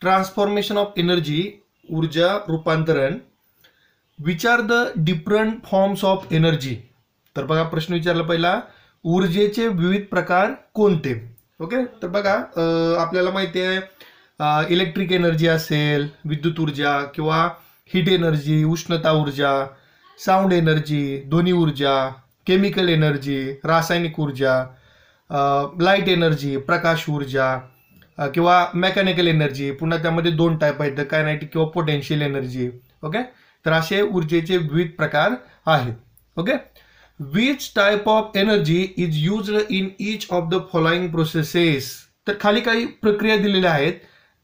transformation of energy ऊर्जा रूपांतरण विचार the different forms of energy तर बघा प्रश्न विचारला पहिला ऊर्जेचे विविध प्रकार कोणते ओके तर बघा आपल्याला माहिती आहे इलेक्ट्रिक एनर्जी असेल विद्युत ऊर्जा किंवा हीट एनर्जी उष्णता ऊर्जा साऊंड एनर्जी ध्वनी ऊर्जा केमिकल एनर्जी रासायनिक ऊर्जा लाईट एनर्जी प्रकाश ऊर्जा किंवा मेकॅनिकल एनर्जी पुन्हा त्यामध्ये दोन टाईप आहेत कायनायटिक किंवा पोटेन्शियल एनर्जी ओके तर असे ऊर्जेचे विविध प्रकार आहेत okay which type of energy is use in each of the following processes तर खाली काही प्रक्रिया दिलेल्या आहेत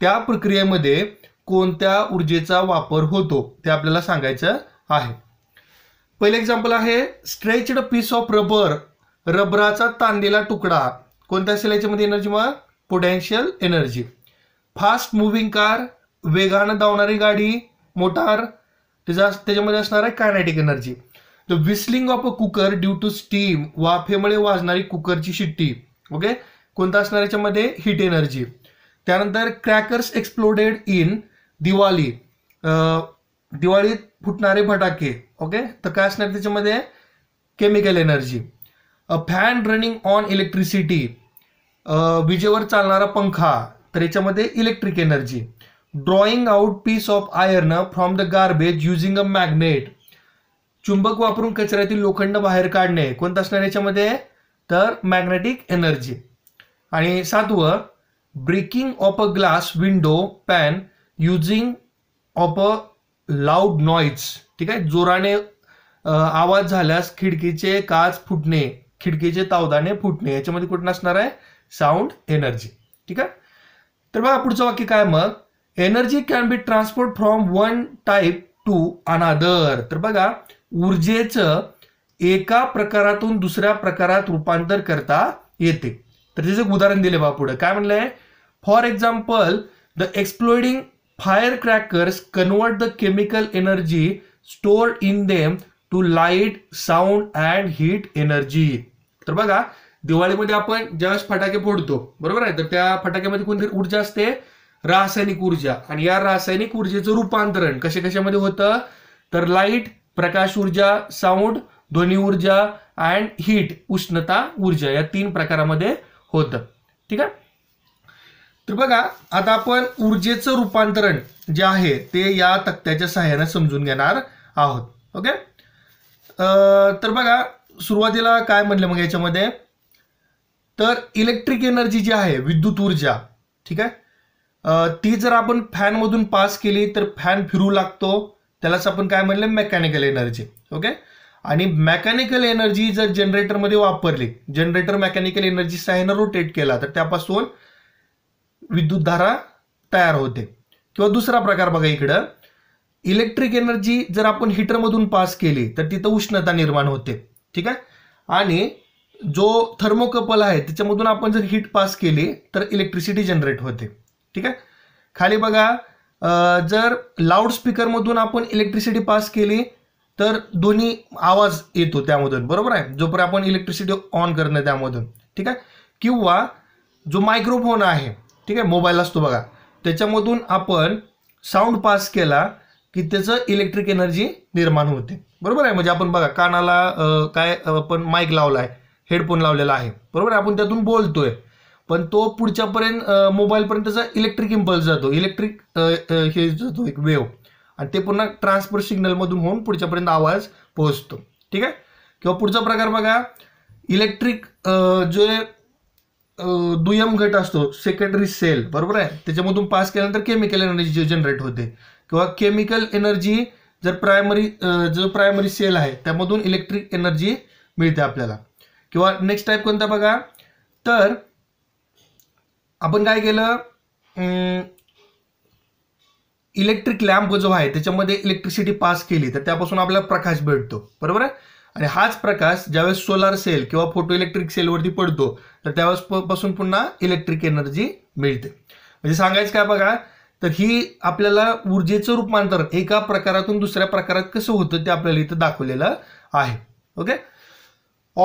त्या प्रक्रियेमध्ये कोणत्या ऊर्जेचा वापर होतो ते आपल्याला सांगायचं आहे पहिले एक्झाम्पल आहे स्ट्रेच्ड पीस ऑफ रबर रबराचा तांदेला तुकडा कोणत्या सिलाईच्यामध्ये एनर्जी मग potential energy fast moving car वेगानं धावणारी गाडी मोटार त्याच्या त्याच्यामध्ये असणार आहे kinetic energy the whistling of a cooker due to steam वाफेमुळे वाजणारी कुकरची शिट्टी ओके कोणता असणार याच्यामध्ये हिट एनर्जी त्यानंतर क्रॅकर्स एक्सप्लोडेड इन दिवाळी दिवाळीत फुटणारे फटाके ओके तर काय असणार त्याच्यामध्ये chemical energy a fan running on electricity विजेवर चालणारा पंखा तर याच्यामध्ये electric energy drawing out piece of iron from the garbage using a magnet चुंबक वापरून कचऱ्यातील लोखंड बाहेर काढणे कोणतं असणार याच्यामध्ये तर मॅग्नेटिक एनर्जी आणि सातवं breaking of a glass window pane using of a loud noise ठीक आहे जोराने आवाज झाल्यास खिडकीचे काच फुटणे खिडकीचे तावदाने फुटणे याच्यामध्ये कुठून असणार आहे साऊंड एनर्जी ठीक आहे तर बघा पुढचं वाक्य काय मग energy can be transport from one type to another तर बघा ऊर्जेचं एका प्रकारातून दुसऱ्या प्रकारात रूपांतर करता येते तर त्याचं उदाहरण दिले बा पुढे काय म्हणलंय for example the exploding fire crackers convert the chemical energy store in them to light sound and heat energy तर बघा दिवाळीमध्ये आपण जस्ट फटाके फोडतो बरोबर आहे तर त्या फटाक्यामध्ये कोणती ऊर्जा असते रासायनिक ऊर्जा आणि या रासायनिक ऊर्जेचं रूपांतरण कशा कशामध्ये होतं तर लाईट प्रकाश ऊर्जा साऊंड ध्वनी ऊर्जा अँड हीट उष्णता ऊर्जा या तीन प्रकारामध्ये होतं ठीक आहे तर बघा आता आपण ऊर्जेचं रूपांतरण जे आहे ते या तक्त्याच्या सहाय्याने समजून घेणार आहोत ओके तर बघा सुरुवातीला काय म्हटलं मग याच्यामध्ये तर इलेक्ट्रिक एनर्जी जी आहे विद्युत ऊर्जा ठीक आहे ती जर आपण फॅनमधून पास केली तर फॅन फिरू लागतो त्यालाच आपण काय म्हणलं मेकॅनिकल एनर्जी ओके आणि मेकॅनिकल एनर्जी जर जनरेटरमध्ये वापरली जनरेटर मेकॅनिकल एनर्जी सहाय्यानं रोटेट केला तर त्यापासून विद्युतधारा तयार होते किंवा दुसरा प्रकार बघा इकडं इलेक्ट्रिक एनर्जी जर आपण हिटरमधून पास केली तर तिथं उष्णता निर्माण होते ठीक आहे आणि जो थर्मोकपल आहे त्याच्यामधून आपण जर हीट पास केली तर इलेक्ट्रिसिटी जनरेट होते ठीक आहे खाली बघा जर लाऊडस्पीकरमधून आपण इलेक्ट्रिसिटी पास केली तर दोन्ही आवाज येतो त्यामधून बरोबर आहे जोपर्यंत आपण इलेक्ट्रिसिटी ऑन करणं त्यामधून ठीक आहे किंवा जो मायक्रोफोन आहे ठीक आहे मोबाईल असतो बघा त्याच्यामधून आपण साऊंड पास केला की त्याचं इलेक्ट्रिक एनर्जी निर्माण होते बरोबर आहे म्हणजे आपण बघा कानाला काय पण माईक लावला आहे हेडफोन लावलेला आहे बरोबर आहे आपण त्यातून बोलतोय पण तो पुढच्यापर्यंत मोबाईलपर्यंत त्याचा इलेक्ट्रिक इम्पल्स जातो इलेक्ट्रिक हे जातो एक वेव आणि ते पुन्हा ट्रान्सफर सिग्नलमधून होऊन पुढच्यापर्यंत आवाज पोहोचतो ठीक आहे किंवा पुढचा प्रकार बघा इलेक्ट्रिक जो दुय्यम घट असतो सेकंडरी सेल बरोबर आहे त्याच्यामधून पास केल्यानंतर केमिकल एनर्जी जनरेट होते किंवा केमिकल एनर्जी जर प्रायमरी जो प्रायमरी सेल आहे त्यामधून इलेक्ट्रिक एनर्जी मिळते आपल्याला किंवा नेक्स्ट टाईप कोणता बघा तर आपण काय केलं इलेक्ट्रिक लॅम्प जो आहे त्याच्यामध्ये इलेक्ट्रिसिटी पास केली तर त्यापासून आपल्याला प्रकाश भेटतो बरोबर आहे आणि हाच प्रकाश ज्यावेळेस सोलार सेल किंवा फोटो इलेक्ट्रिक सेलवरती पडतो तर त्यावेळेस पासून पुन्हा इलेक्ट्रिक एनर्जी मिळते म्हणजे सांगायचं काय बघा तर ही आपल्याला ऊर्जेचं रूपांतर एका प्रकारातून दुसऱ्या प्रकारात कसं होतं ते आपल्याला इथं दाखवलेलं आहे okay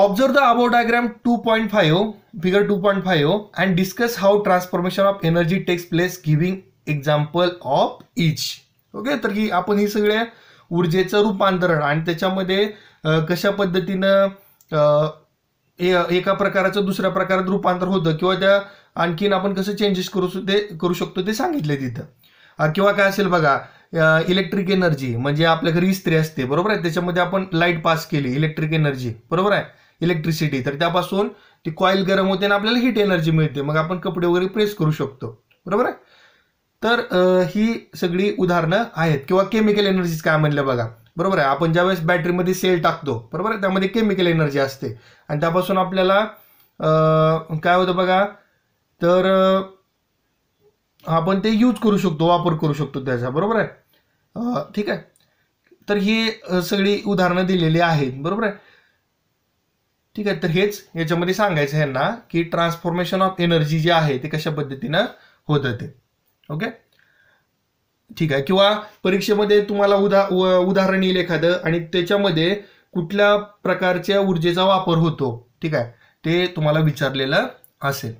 observe the above diagram two point five figure two point five and discuss how transformation of energy takes place giving example of each okay तर ही आपण ही सगळ्या ऊर्जेचं रूपांतरण आणि त्याच्यामध्ये कशा पद्धतीनं एका प्रकाराचं दुसऱ्या प्रकारात रूपांतर होतं किंवा त्या आणखीन आपण कसं चेंजेस करू ते करू शकतो ते सांगितले तिथं किंवा काय असेल बघा इलेक्ट्रिक एनर्जी म्हणजे आपल्या घरी इस्त्री असते बरोबर आहे त्याच्यामध्ये आपण लाईट पास केली इलेक्ट्रिक एनर्जी बरोबर आहे इलेक्ट्रिसिटी तर त्यापासून ती कॉईल गरम होते आणि आपल्याला हीट एनर्जी मिळते मग आपण कपडे वगैरे प्रेस करू शकतो बरोबर आहे तर ही सगळी उदाहरणं आहेत किंवा केमिकल एनर्जीज काय म्हणलं बघा बरोबर आहे आपण ज्यावेळेस बॅटरीमध्ये सेल टाकतो बरोबर आहे त्यामध्ये केमिकल एनर्जी असते आणि त्यापासून आपल्याला काय होतं बघा तर आपण ते यूज करू शकतो वापर करू शकतो त्याचा बरोबर आहे ठीक आहे तर ही सगळी उदाहरणं दिलेली आहेत बरोबर आहे ठीक आहे तर हेच याच्यामध्ये सांगायचं ह्यांना की ट्रान्सफॉर्मेशन ऑफ एनर्जी जी आहे ते कशा पद्धतीनं होतं ते ओके ठीक आहे किंवा परीक्षेमध्ये तुम्हाला उदा उदाहरण येईल एखादं आणि त्याच्यामध्ये कुठल्या प्रकारच्या ऊर्जेचा वापर होतो ठीक आहे ते तुम्हाला विचारलेलं असेल